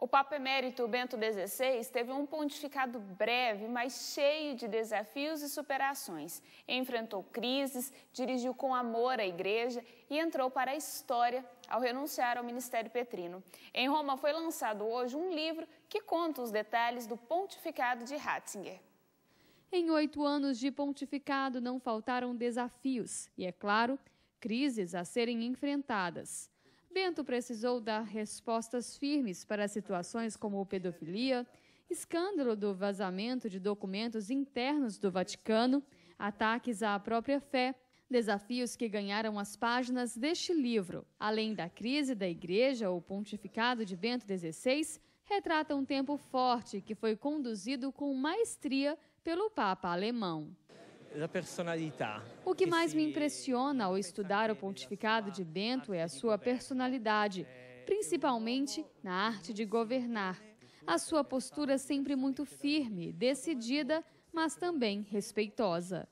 O Papa Emérito Bento XVI teve um pontificado breve, mas cheio de desafios e superações. Enfrentou crises, dirigiu com amor a igreja e entrou para a história ao renunciar ao ministério petrino. Em Roma foi lançado hoje um livro que conta os detalhes do pontificado de Ratzinger. Em oito anos de pontificado não faltaram desafios e, é claro, crises a serem enfrentadas. Bento precisou dar respostas firmes para situações como pedofilia, escândalo do vazamento de documentos internos do Vaticano, ataques à própria fé, desafios que ganharam as páginas deste livro. Além da crise da Igreja, o pontificado de Bento XVI retrata um tempo forte que foi conduzido com maestria pelo Papa alemão da O que mais me impressiona ao estudar o pontificado de Bento é a sua personalidade, principalmente na arte de governar. A sua postura sempre muito firme, decidida, mas também respeitosa.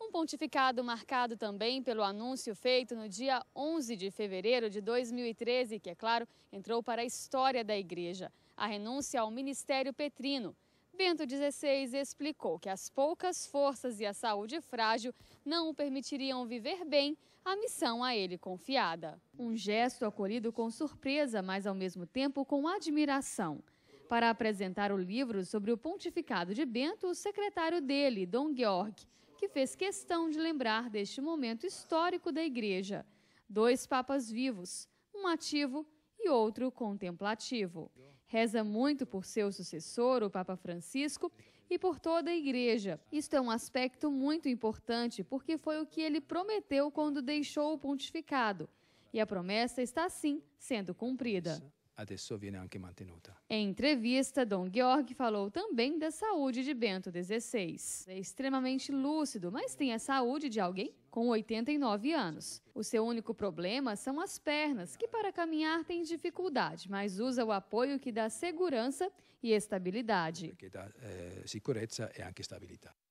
Um pontificado marcado também pelo anúncio feito no dia 11 de fevereiro de 2013, que, é claro, entrou para a história da Igreja. A renúncia ao ministério petrino Bento XVI explicou que as poucas forças e a saúde frágil não o permitiriam viver bem a missão a ele confiada. Um gesto acolhido com surpresa, mas ao mesmo tempo com admiração. Para apresentar o livro sobre o pontificado de Bento, o secretário dele, Dom Georg, que fez questão de lembrar deste momento histórico da Igreja. Dois papas vivos, um ativo e outro contemplativo. Reza muito por seu sucessor, o Papa Francisco, e por toda a Igreja. Isto é um aspecto muito importante porque foi o que ele prometeu quando deixou o pontificado. E a promessa está, sim, sendo cumprida adesso viene anche mantenuta. Em entrevista, Dom Gheorghe falou também da saúde de Bento XVI. É extremamente lúcido, mas tem a saúde de alguém com 89 anos. O seu único problema são as pernas, que para caminhar tem dificuldade, mas usa o apoio que dá segurança e estabilidade. Porque dá é, eh, segurança e anche estabilidade.